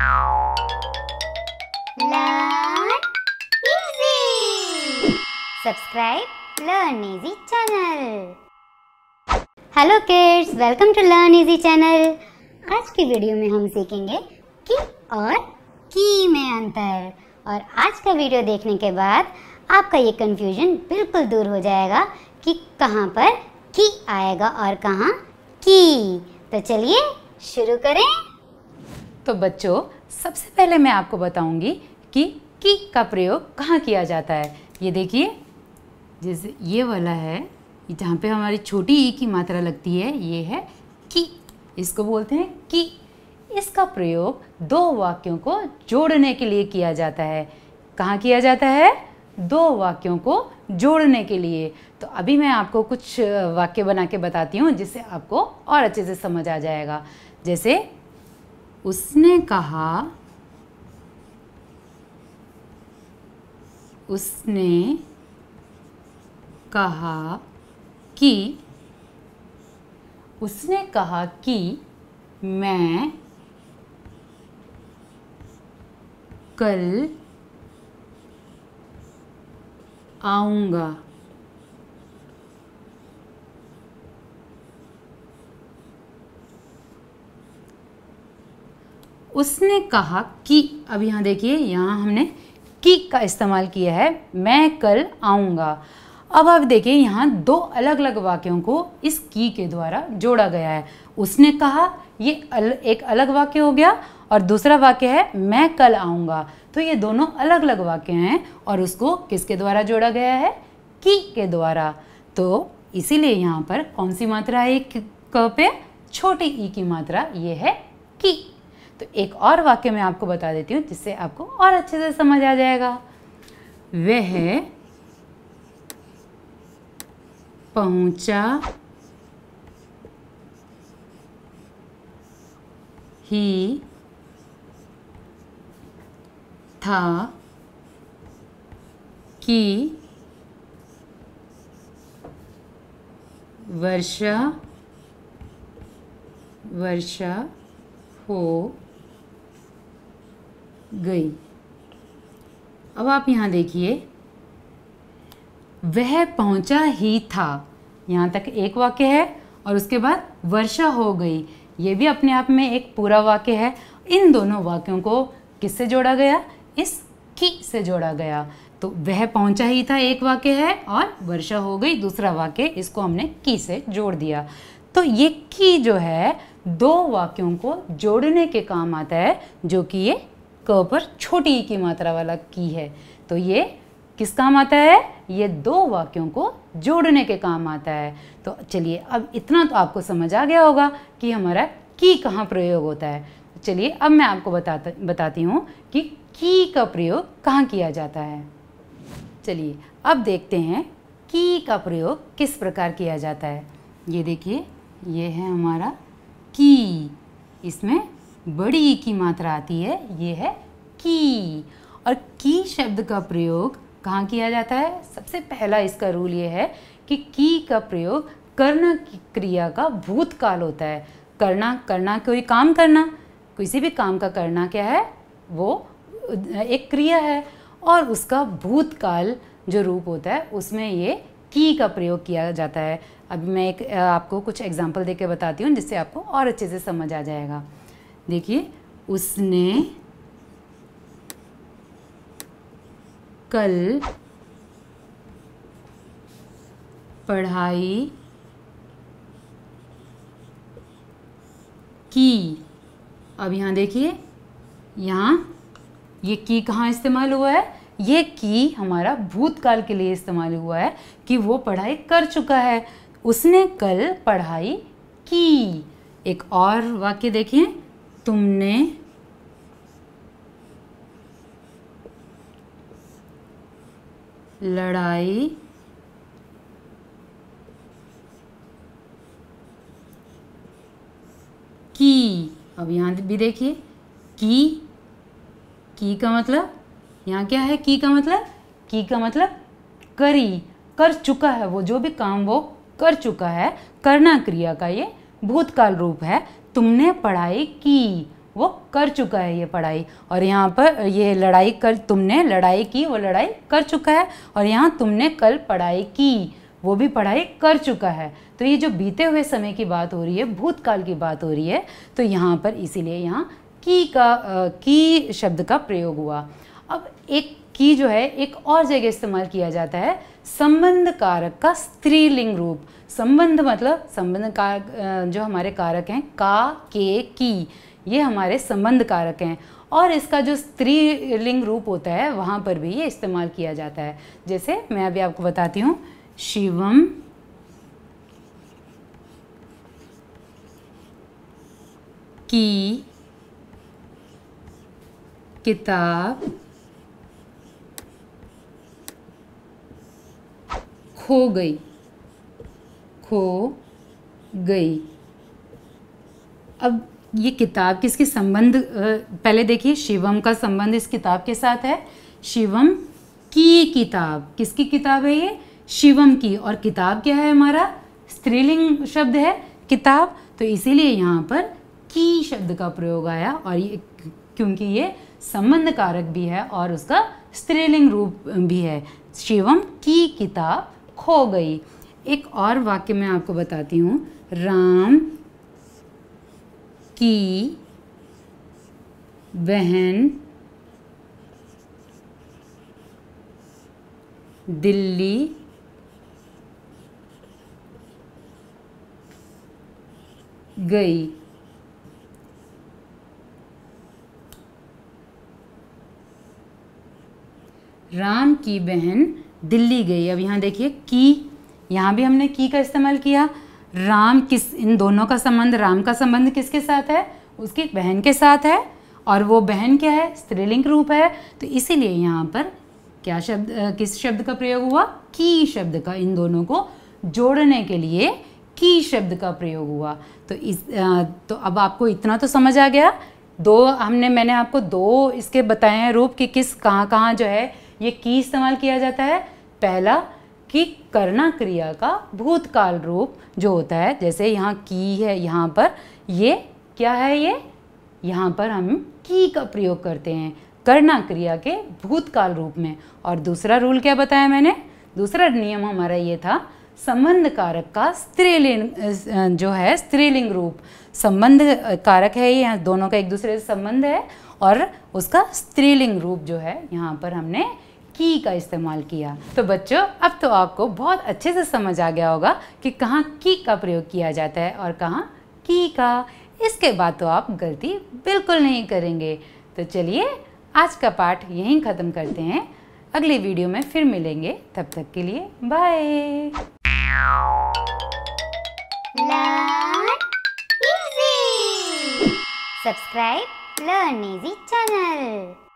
Learn Easy. Subscribe Learn Easy channel. Hello kids welcome to learn easy channel आज की video में हम सीखेंगे की और की में अंतर और आज का वीडियो देखने के बाद आपका ये कंफ्यूजन बिल्कुल दूर हो जाएगा कि कहाँ पर की आएगा और कहाँ की तो चलिए शुरू करें तो बच्चों सबसे पहले मैं आपको बताऊंगी कि की का प्रयोग कहाँ किया जाता है ये देखिए जैसे ये वाला है जहाँ पे हमारी छोटी ई की मात्रा लगती है ये है की इसको बोलते हैं की इसका प्रयोग दो वाक्यों को जोड़ने के लिए किया जाता है कहाँ किया जाता है दो वाक्यों को जोड़ने के लिए तो अभी मैं आपको कुछ वाक्य बना के बताती हूँ जिससे आपको और अच्छे से समझ आ जाएगा जैसे उसने कहा उसने कहा कि उसने कहा कि मैं कल आऊँगा उसने कहा कि अब यहाँ देखिए यहाँ हमने की का इस्तेमाल किया है मैं कल आऊँगा अब आप देखिए यहाँ दो अलग अलग वाक्यों को इस की के द्वारा जोड़ा गया है उसने कहा ये अल, एक अलग वाक्य हो गया और दूसरा वाक्य है मैं कल आऊँगा तो ये दोनों अलग अलग वाक्य हैं और उसको किसके द्वारा जोड़ा गया है की के द्वारा तो इसीलिए यहाँ पर कौन सी मात्रा है क पे छोटी ई की मात्रा ये है की तो एक और वाक्य मैं आपको बता देती हूँ जिससे आपको और अच्छे से समझ आ जाएगा वह पहुंचा ही था कि वर्षा वर्षा हो गई अब आप यहाँ देखिए वह पहुँचा ही था यहाँ तक एक वाक्य है और उसके बाद वर्षा हो गई ये भी अपने आप में एक पूरा वाक्य है इन दोनों वाक्यों को किससे जोड़ा गया इस की से जोड़ा गया तो वह पहुंचा ही था एक वाक्य है और वर्षा हो गई दूसरा वाक्य इसको हमने की से जोड़ दिया तो ये की जो है दो वाक्यों को जोड़ने के काम आता है जो कि ये पर छोटी ई की मात्रा वाला की है तो ये किस काम आता है ये दो वाक्यों को जोड़ने के काम आता है तो चलिए अब इतना तो आपको समझ आ गया होगा कि हमारा की कहाँ प्रयोग होता है चलिए अब मैं आपको बताता बताती हूँ कि की का प्रयोग कहाँ किया जाता है चलिए अब देखते हैं की का प्रयोग किस प्रकार किया जाता है ये देखिए ये है हमारा की इसमें बड़ी ई की मात्रा आती है ये है की और की शब्द का प्रयोग कहाँ किया जाता है सबसे पहला इसका रूल ये है कि की का प्रयोग कर्ण क्रिया का भूतकाल होता है करना करना कोई काम करना किसी भी काम का करना क्या है वो एक क्रिया है और उसका भूतकाल जो रूप होता है उसमें ये की का प्रयोग किया जाता है अभी मैं एक आपको कुछ एग्जांपल देके बताती हूँ जिससे आपको और अच्छे से समझ आ जाएगा देखिए उसने कल पढ़ाई की अब यहाँ देखिए यहाँ ये की कहाँ इस्तेमाल हुआ है ये की हमारा भूतकाल के लिए इस्तेमाल हुआ है कि वो पढ़ाई कर चुका है उसने कल पढ़ाई की एक और वाक्य देखिए तुमने लड़ाई की अब यहाँ भी देखिए की की का मतलब यहाँ क्या है की का मतलब की का मतलब करी कर चुका है वो जो भी काम वो कर चुका है करना क्रिया का ये भूतकाल रूप है तुमने पढ़ाई की वो कर चुका है ये पढ़ाई और यहाँ पर ये लड़ाई कर तुमने लड़ाई की वो लड़ाई कर चुका है और यहाँ तुमने कल पढ़ाई की वो भी पढ़ाई कर चुका है तो ये जो बीते हुए समय की बात हो रही है भूतकाल की बात हो रही है तो यहाँ पर इसीलिए यहाँ की का आ, की शब्द का प्रयोग हुआ अब एक की जो है एक और जगह इस्तेमाल किया जाता है संबंध कारक का स्त्रीलिंग रूप संबंध मतलब संबंध कारक जो हमारे कारक हैं का के की ये हमारे संबंध कारक हैं और इसका जो स्त्रीलिंग रूप होता है वहाँ पर भी ये इस्तेमाल किया जाता है जैसे मैं अभी आपको बताती हूँ शिवम की किताब खो गई खो गई अब ये किताब किसके संबंध पहले देखिए शिवम का संबंध इस किताब के साथ है शिवम की किताब किसकी किताब है ये शिवम की और किताब क्या है हमारा स्त्रीलिंग शब्द है किताब तो इसीलिए यहाँ पर की शब्द का प्रयोग आया और ये क्योंकि ये संबंध कारक भी है और उसका स्त्रीलिंग रूप भी है शिवम की किताब खो गई एक और वाक्य मैं आपको बताती हूँ राम की बहन दिल्ली गई राम की बहन दिल्ली गई अब यहाँ देखिए की यहाँ भी हमने की का इस्तेमाल किया राम किस इन दोनों का संबंध राम का संबंध किसके साथ है उसकी बहन के साथ है और वो बहन क्या है स्त्रीलिंग रूप है तो इसीलिए यहाँ पर क्या शब्द किस शब्द का प्रयोग हुआ की शब्द का इन दोनों को जोड़ने के लिए की शब्द का प्रयोग हुआ तो इस तो अब आपको इतना तो समझ आ गया दो हमने मैंने आपको दो इसके बताए हैं रूप कि किस कहाँ कहाँ जो है ये की इस्तेमाल किया जाता है पहला कि करना क्रिया का भूतकाल रूप जो होता है जैसे यहाँ की है यहाँ पर ये क्या है ये यहाँ पर हम की का प्रयोग करते हैं करना क्रिया के भूतकाल रूप में और दूसरा रूल क्या बताया मैंने दूसरा नियम हमारा ये था संबंध कारक का स्त्रीलिंग जो है स्त्रीलिंग रूप संबंध कारक है ये दोनों का एक दूसरे से संबंध है और उसका स्त्रीलिंग रूप जो है यहाँ पर हमने की का इस्तेमाल किया तो बच्चों अब तो आपको बहुत अच्छे से समझ आ गया होगा कि कहाँ की का प्रयोग किया जाता है और कहाँ की का इसके बाद तो आप गलती बिल्कुल नहीं करेंगे तो चलिए आज का पाठ यहीं ख़त्म करते हैं अगले वीडियो में फिर मिलेंगे तब तक के लिए bye subscribe learn easy channel